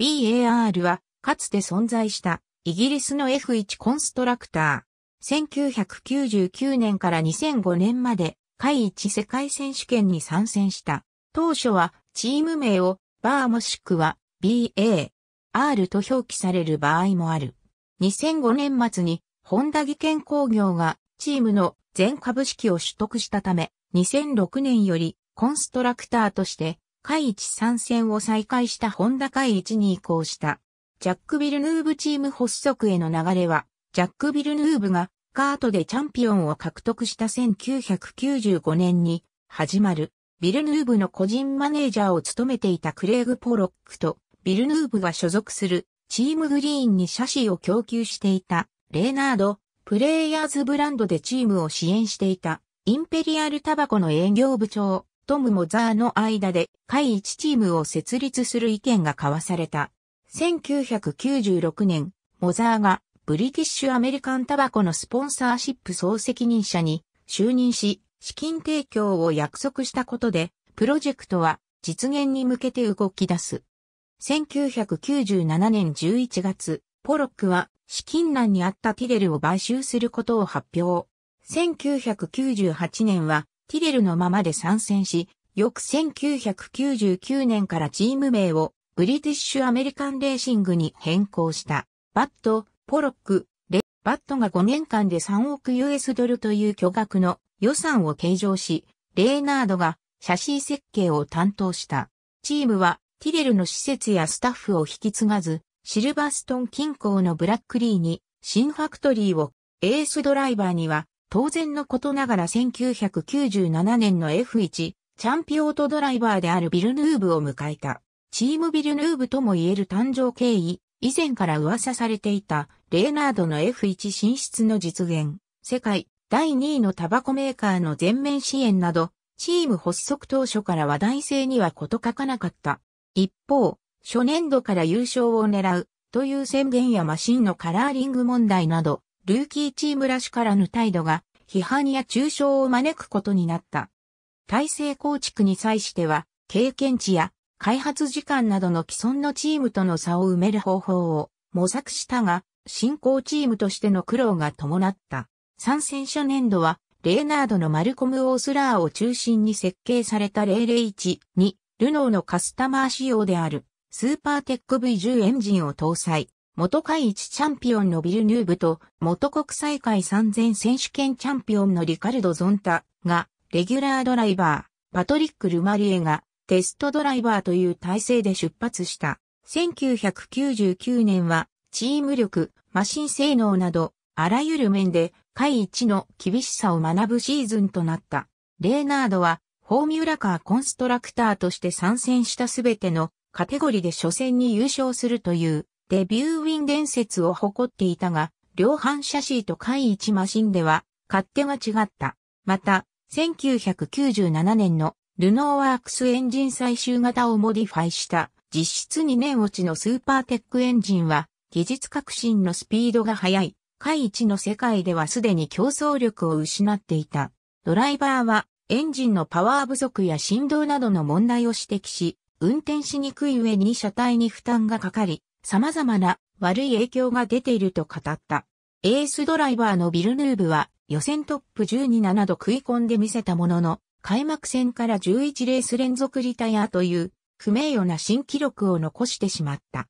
BAR は、かつて存在した、イギリスの F1 コンストラクター。1999年から2005年まで、海一世界選手権に参戦した。当初は、チーム名を、バーもしくは、BAR と表記される場合もある。2005年末に、ホンダ技研工業が、チームの全株式を取得したため、2006年より、コンストラクターとして、海一参戦を再開したホンダ海一に移行した。ジャック・ビルヌーブチーム発足への流れは、ジャック・ビルヌーブがカートでチャンピオンを獲得した1995年に始まる。ビルヌーブの個人マネージャーを務めていたクレイグ・ポロックとビルヌーブが所属するチームグリーンにシャシーを供給していたレーナード、プレイヤーズブランドでチームを支援していたインペリアルタバコの営業部長トム・モザーの間で会一チームを設立する意見が交わされた。1996年、モザーがブリティッシュ・アメリカン・タバコのスポンサーシップ総責任者に就任し、資金提供を約束したことで、プロジェクトは実現に向けて動き出す。1997年11月、ポロックは資金難にあったティレルを買収することを発表。1998年はティレルのままで参戦し、翌1999年からチーム名をブリティッシュアメリカンレーシングに変更した。バット、ポロック、レ、バットが5年間で3億 US ドルという巨額の予算を計上し、レーナードがシャシー設計を担当した。チームはティレルの施設やスタッフを引き継がず、シルバーストン近郊のブラックリーに新ファクトリーをエースドライバーには当然のことながら1997年の F1 チャンピオートドライバーであるビルヌーブを迎えた。チームビルヌーブとも言える誕生経緯、以前から噂されていたレーナードの F1 進出の実現、世界第2位のタバコメーカーの全面支援など、チーム発足当初から話題性にはこと書かなかった。一方、初年度から優勝を狙うという宣言やマシンのカラーリング問題など、ルーキーチームらしからぬ態度が批判や中傷を招くことになった。体制構築に際しては、経験値や開発時間などの既存のチームとの差を埋める方法を模索したが、進行チームとしての苦労が伴った。参戦初年度は、レーナードのマルコム・オースラーを中心に設計された001に、ルノーのカスタマー仕様である、スーパーテック V10 エンジンを搭載。元会一チャンピオンのビルヌーブと元国際会3000選手権チャンピオンのリカルド・ゾンタがレギュラードライバー、パトリック・ルマリエがテストドライバーという体制で出発した。1999年はチーム力、マシン性能などあらゆる面で海一の厳しさを学ぶシーズンとなった。レーナードはフォーミュラカーコンストラクターとして参戦したすべてのカテゴリで初戦に優勝するというデビューウィン伝説を誇っていたが、量販シャシーと回一マシンでは、勝手が違った。また、1997年のルノーワークスエンジン最終型をモディファイした、実質2年落ちのスーパーテックエンジンは、技術革新のスピードが速い、回一の世界ではすでに競争力を失っていた。ドライバーは、エンジンのパワー不足や振動などの問題を指摘し、運転しにくい上に車体に負担がかかり、様々な悪い影響が出ていると語った。エースドライバーのビルヌーブは予選トップ10に7度食い込んでみせたものの、開幕戦から11レース連続リタイアという不名誉な新記録を残してしまった。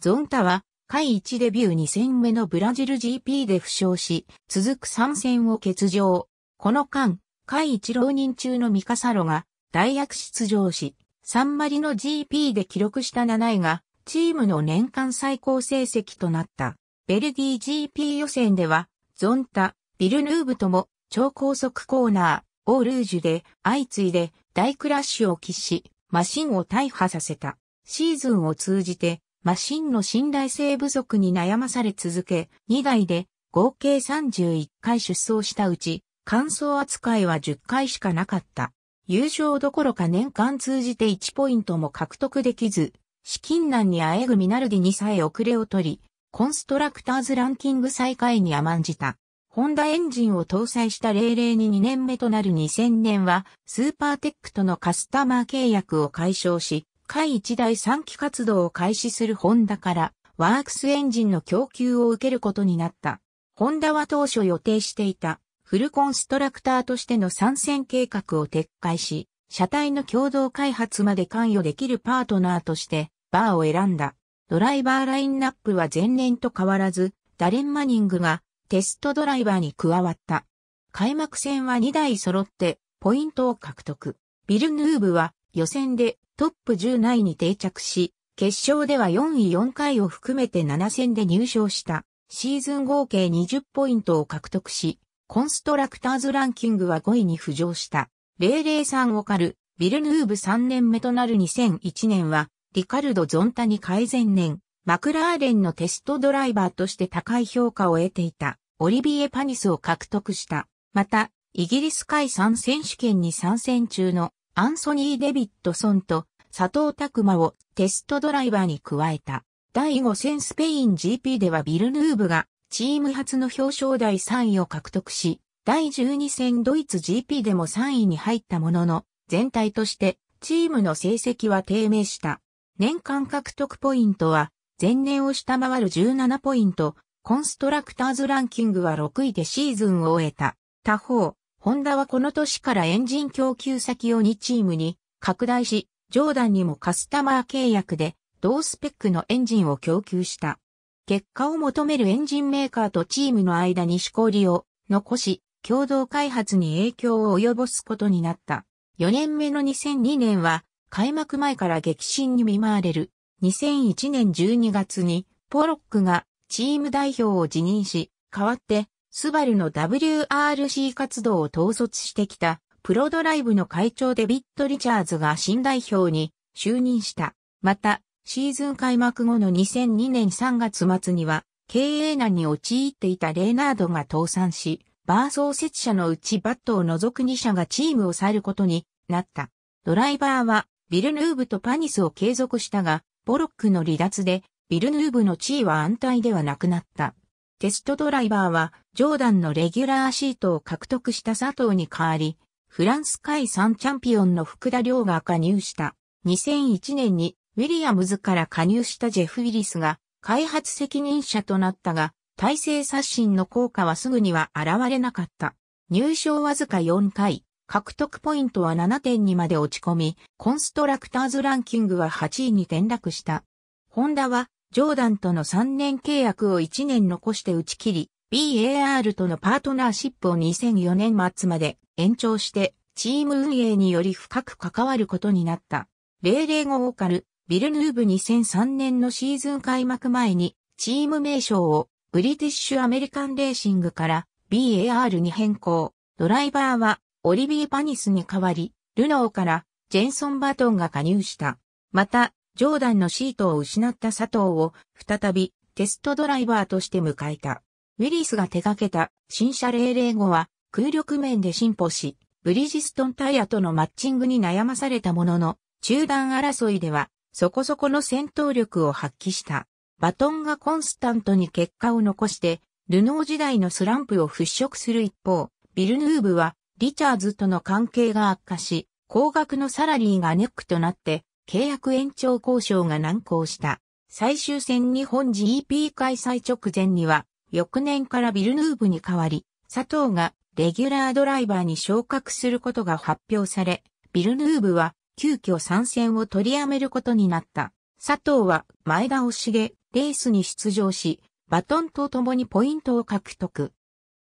ゾンタは、下1デビュー2戦目のブラジル GP で負傷し、続く3戦を欠場。この間、下1浪人中のミカサロが、大役出場し、サンマリの GP で記録した7位が、チームの年間最高成績となった。ベルギー GP 予選では、ゾンタ、ビルヌーブとも超高速コーナー、オールージュで相次いで大クラッシュを喫し、マシンを大破させた。シーズンを通じて、マシンの信頼性不足に悩まされ続け、2台で合計31回出走したうち、乾燥扱いは10回しかなかった。優勝どころか年間通じて1ポイントも獲得できず、資金難にあえぐミナルディにさえ遅れを取り、コンストラクターズランキング最下位に甘んじた。ホンダエンジンを搭載した00に2年目となる2000年は、スーパーテックとのカスタマー契約を解消し、下一大3期活動を開始するホンダから、ワークスエンジンの供給を受けることになった。ホンダは当初予定していた、フルコンストラクターとしての参戦計画を撤回し、車体の共同開発まで関与できるパートナーとして、バーを選んだ。ドライバーラインナップは前年と変わらず、ダレン・マニングがテストドライバーに加わった。開幕戦は2台揃って、ポイントを獲得。ビルヌーブは予選でトップ10内に定着し、決勝では4位4回を含めて7戦で入賞した。シーズン合計20ポイントを獲得し、コンストラクターズランキングは5位に浮上した。003オカル、ビルヌーブ3年目となる2001年は、リカルド・ゾンタに改善年、マクラーレンのテストドライバーとして高い評価を得ていた、オリビエ・パニスを獲得した。また、イギリス海産選手権に参戦中のアンソニー・デビッドソンと佐藤拓馬をテストドライバーに加えた。第5戦スペイン GP ではビルヌーブがチーム初の表彰台3位を獲得し、第12戦ドイツ GP でも3位に入ったものの、全体としてチームの成績は低迷した。年間獲得ポイントは前年を下回る17ポイント、コンストラクターズランキングは6位でシーズンを終えた。他方、ホンダはこの年からエンジン供給先を2チームに拡大し、ジョーダンにもカスタマー契約で同スペックのエンジンを供給した。結果を求めるエンジンメーカーとチームの間にしこりを残し、共同開発に影響を及ぼすことになった。4年目の2002年は、開幕前から激震に見舞われる。2001年12月に、ポロックがチーム代表を辞任し、代わって、スバルの WRC 活動を統率してきた、プロドライブの会長デビッド・リチャーズが新代表に就任した。また、シーズン開幕後の2002年3月末には、経営難に陥っていたレーナードが倒産し、バー創設者のうちバットを除く2社がチームを去ることになった。ドライバーはビルヌーブとパニスを継続したが、ボロックの離脱でビルヌーブの地位は安泰ではなくなった。テストドライバーはジョーダンのレギュラーシートを獲得した佐藤に代わり、フランス海産チャンピオンの福田亮が加入した。2001年にウィリアムズから加入したジェフ・ウィリスが開発責任者となったが、体制刷新の効果はすぐには現れなかった。入賞わずか4回、獲得ポイントは7点にまで落ち込み、コンストラクターズランキングは8位に転落した。ホンダは、ジョーダンとの3年契約を1年残して打ち切り、BAR とのパートナーシップを2004年末まで延長して、チーム運営により深く関わることになった。005オーカル、ビルヌーブ2003年のシーズン開幕前に、チーム名称をブリティッシュアメリカンレーシングから BAR に変更。ドライバーはオリビー・パニスに代わり、ルノーからジェンソン・バトンが加入した。また、ジョーダンのシートを失った佐藤を再びテストドライバーとして迎えた。ウィリスが手掛けた新車零零後は空力面で進歩し、ブリジストンタイヤとのマッチングに悩まされたものの、中断争いではそこそこの戦闘力を発揮した。バトンがコンスタントに結果を残して、ルノー時代のスランプを払拭する一方、ビルヌーブは、リチャーズとの関係が悪化し、高額のサラリーがネックとなって、契約延長交渉が難航した。最終戦日本 GP 開催直前には、翌年からビルヌーブに代わり、佐藤がレギュラードライバーに昇格することが発表され、ビルヌーブは急遽参戦を取りやめることになった。佐藤は前倒しでレースに出場し、バトンと共にポイントを獲得。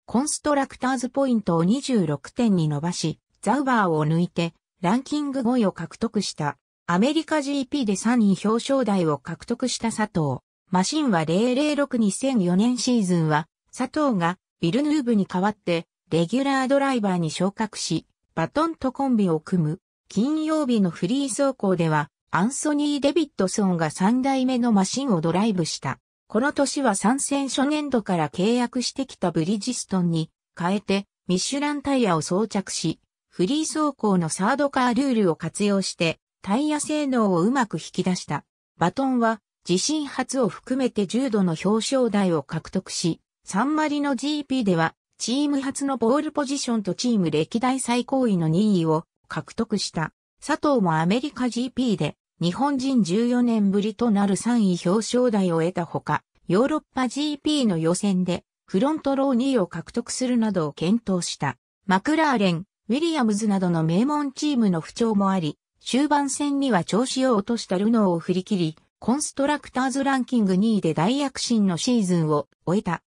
コンストラクターズポイントを26点に伸ばし、ザウバーを抜いてランキング5位を獲得した。アメリカ GP で3位表彰台を獲得した佐藤。マシンは006-2004年シーズンは、佐藤がビルヌーブに代わって、レギュラードライバーに昇格し、バトンとコンビを組む。金曜日のフリー走行では、アンソニー・デビッドソンが3代目のマシンをドライブした。この年は参戦初年度から契約してきたブリジストンに変えてミシュランタイヤを装着し、フリー走行のサードカールールを活用してタイヤ性能をうまく引き出した。バトンは自身初を含めて重度の表彰台を獲得し、サンマリの GP ではチーム初のボールポジションとチーム歴代最高位の任意を獲得した。佐藤もアメリカ GP で日本人14年ぶりとなる3位表彰台を得たほか、ヨーロッパ GP の予選でフロントロー2位を獲得するなどを検討した。マクラーレン、ウィリアムズなどの名門チームの不調もあり、終盤戦には調子を落としたルノーを振り切り、コンストラクターズランキング2位で大躍進のシーズンを終えた。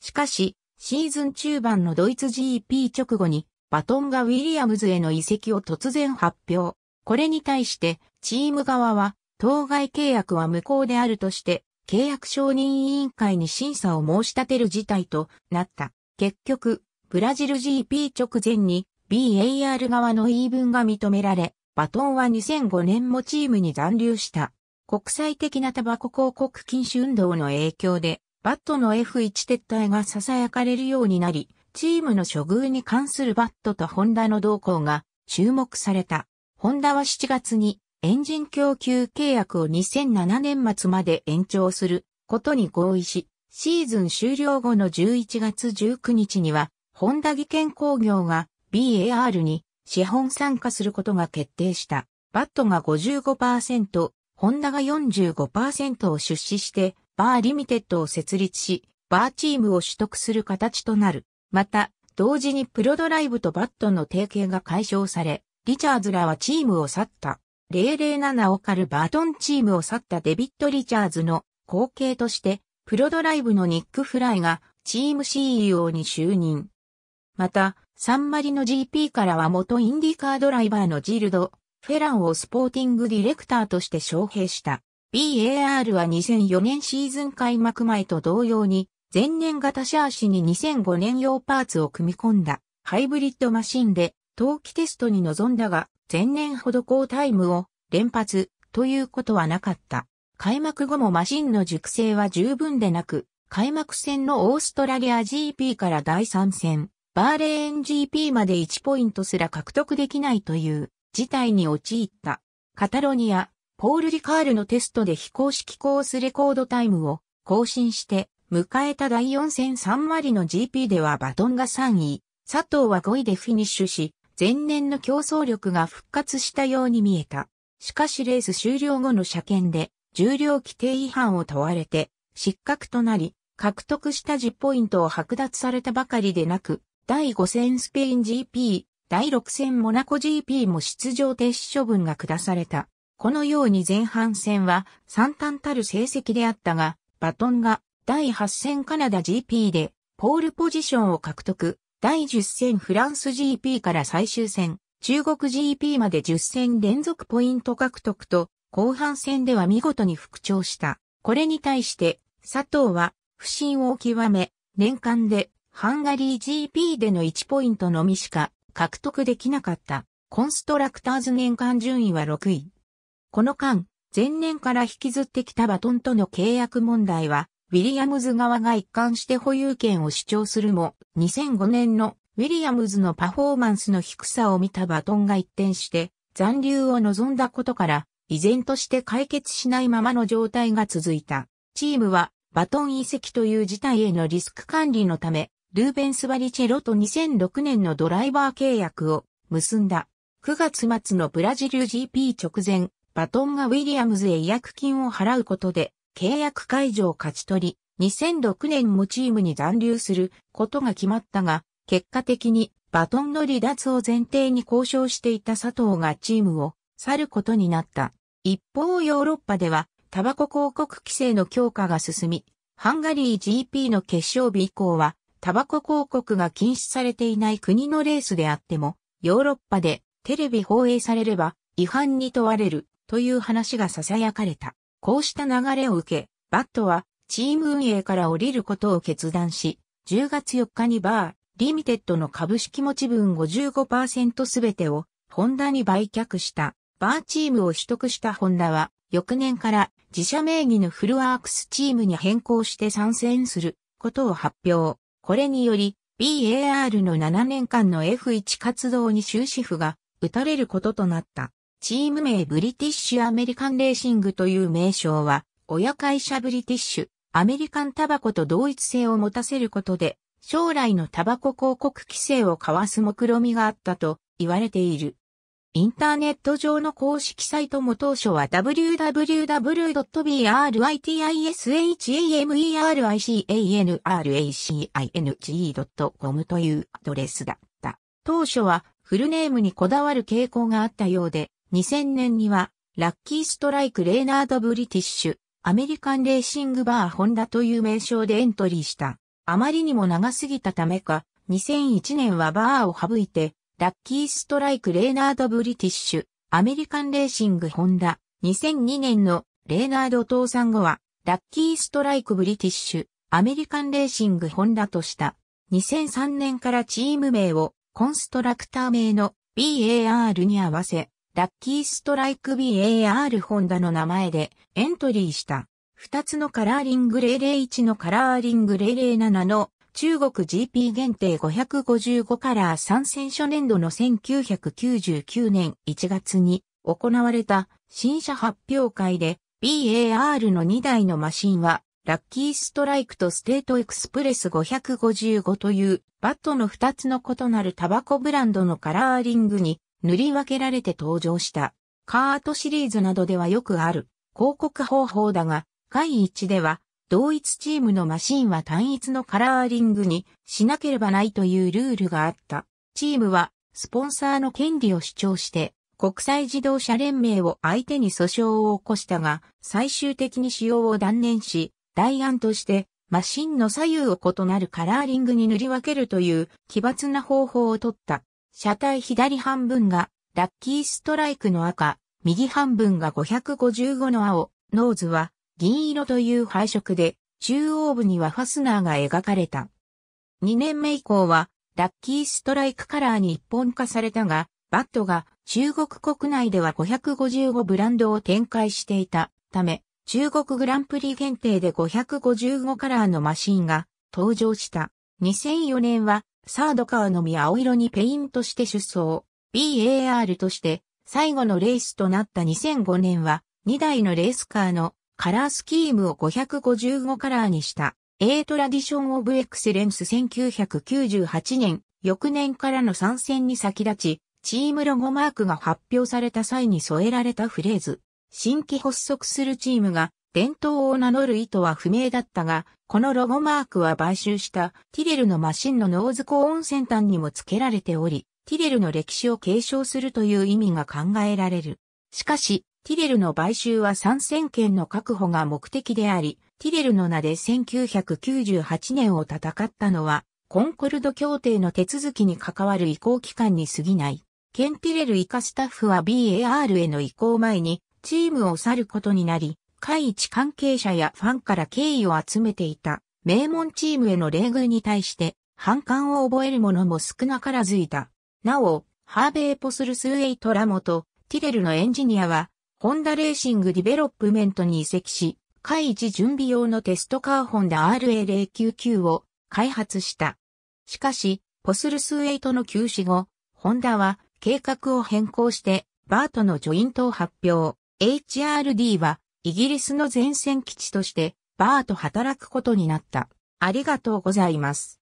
しかし、シーズン中盤のドイツ GP 直後にバトンがウィリアムズへの移籍を突然発表。これに対して、チーム側は、当該契約は無効であるとして、契約承認委員会に審査を申し立てる事態となった。結局、ブラジル GP 直前に BAR 側の言い分が認められ、バトンは2005年もチームに残留した。国際的なタバコ広告禁止運動の影響で、バットの F1 撤退が囁かれるようになり、チームの処遇に関するバットとホンダの動向が注目された。ホンダは7月にエンジン供給契約を2007年末まで延長することに合意し、シーズン終了後の11月19日には、ホンダ技研工業が BAR に資本参加することが決定した。バットが55%、ホンダが45%を出資して、バーリミテッドを設立し、バーチームを取得する形となる。また、同時にプロドライブとバットの提携が解消され、リチャーズらはチームを去った。007オカルバートンチームを去ったデビッド・リチャーズの後継として、プロドライブのニック・フライがチーム CEO に就任。また、サンマリの GP からは元インディカードライバーのジルド、フェランをスポーティングディレクターとして招聘した。BAR は2004年シーズン開幕前と同様に前年型シャーシに2005年用パーツを組み込んだハイブリッドマシンで冬季テストに臨んだが前年ほど高タイムを連発ということはなかった。開幕後もマシンの熟成は十分でなく、開幕戦のオーストラリア GP から第3戦、バーレーン GP まで1ポイントすら獲得できないという事態に陥った。カタロニア、ポール・リカールのテストで非公式コースレコードタイムを更新して迎えた第4戦3割の GP ではバトンが3位、佐藤は5位でフィニッシュし、前年の競争力が復活したように見えた。しかしレース終了後の車検で、重量規定違反を問われて、失格となり、獲得した10ポイントを剥奪されたばかりでなく、第5戦スペイン GP、第6戦モナコ GP も出場停止処分が下された。このように前半戦は惨憺たる成績であったが、バトンが第8戦カナダ GP で、ポールポジションを獲得。第10戦フランス GP から最終戦、中国 GP まで10戦連続ポイント獲得と、後半戦では見事に復調した。これに対して、佐藤は、不審を極め、年間で、ハンガリー GP での1ポイントのみしか獲得できなかった。コンストラクターズ年間順位は6位。この間、前年から引きずってきたバトンとの契約問題は、ウィリアムズ側が一貫して保有権を主張するも、2005年のウィリアムズのパフォーマンスの低さを見たバトンが一転して残留を望んだことから、依然として解決しないままの状態が続いた。チームはバトン移籍という事態へのリスク管理のため、ルーベンス・バリチェロと2006年のドライバー契約を結んだ。9月末のブラジル GP 直前、バトンがウィリアムズへ違約金を払うことで、契約解除を勝ち取り、2006年もチームに残留することが決まったが、結果的にバトンの離脱を前提に交渉していた佐藤がチームを去ることになった。一方ヨーロッパでは、タバコ広告規制の強化が進み、ハンガリー GP の決勝日以降は、タバコ広告が禁止されていない国のレースであっても、ヨーロッパでテレビ放映されれば違反に問われるという話が囁かれた。こうした流れを受け、バットはチーム運営から降りることを決断し、10月4日にバー、リミテッドの株式持ち分55%すべてをホンダに売却した。バーチームを取得したホンダは、翌年から自社名義のフルワークスチームに変更して参戦することを発表。これにより、BAR の7年間の F1 活動に終止符が打たれることとなった。チーム名ブリティッシュアメリカンレーシングという名称は、親会社ブリティッシュ、アメリカンタバコと同一性を持たせることで、将来のタバコ広告規制を交わす目論みがあったと言われている。インターネット上の公式サイトも当初は www.britishamericanac.com というアドレスだった。当初はフルネームにこだわる傾向があったようで、2000年には、ラッキーストライク・レーナード・ブリティッシュ、アメリカン・レーシング・バー・ホンダという名称でエントリーした。あまりにも長すぎたためか、2001年はバーを省いて、ラッキーストライク・レーナード・ブリティッシュ、アメリカン・レーシング・ホンダ、2002年のレーナード倒産後は、ラッキーストライク・ブリティッシュ、アメリカン・レーシング・ホンダとした。2003年からチーム名をコンストラクター名の BAR に合わせ、ラッキーストライク BAR ホンダの名前でエントリーした。2つのカラーリング001のカラーリング007の中国 GP 限定555カラー参戦初年度の1999年1月に行われた新車発表会で BAR の2台のマシンはラッキーストライクとステートエクスプレス555というバットの2つの異なるタバコブランドのカラーリングに塗り分けられて登場した。カートシリーズなどではよくある広告方法だが、回1では同一チームのマシンは単一のカラーリングにしなければないというルールがあった。チームはスポンサーの権利を主張して国際自動車連盟を相手に訴訟を起こしたが、最終的に使用を断念し、代案としてマシンの左右を異なるカラーリングに塗り分けるという奇抜な方法を取った。車体左半分がラッキーストライクの赤、右半分が555の青、ノーズは銀色という配色で、中央部にはファスナーが描かれた。2年目以降は、ラッキーストライクカラーに一本化されたが、バットが中国国内では555ブランドを展開していたため、中国グランプリ限定で555カラーのマシンが登場した。2004年はサードカーのみ青色にペイントして出走、BAR として最後のレースとなった2005年は2台のレースカーのカラースキームを555カラーにした A トラディションオブエクセレンス1998年翌年からの参戦に先立ちチームロゴマークが発表された際に添えられたフレーズ新規発足するチームが伝統を名乗る意図は不明だったがこのロゴマークは買収したティレルのマシンのノーズ高温先端にも付けられており、ティレルの歴史を継承するという意味が考えられる。しかし、ティレルの買収は参戦権の確保が目的であり、ティレルの名で1998年を戦ったのは、コンコルド協定の手続きに関わる移行期間に過ぎない。ケンティレル以下スタッフは BAR への移行前にチームを去ることになり、会一関係者やファンから敬意を集めていた名門チームへの礼遇に対して反感を覚える者も少なからずいた。なお、ハーベイ・ポスルスウェイ・トラモとティレルのエンジニアは、ホンダレーシングディベロップメントに移籍し、会一準備用のテストカーホンダ RA099 を開発した。しかし、ポスルスウェイトの休止後、ホンダは計画を変更して、バートのジョイントを発表。HRD はイギリスの前線基地としてバーと働くことになった。ありがとうございます。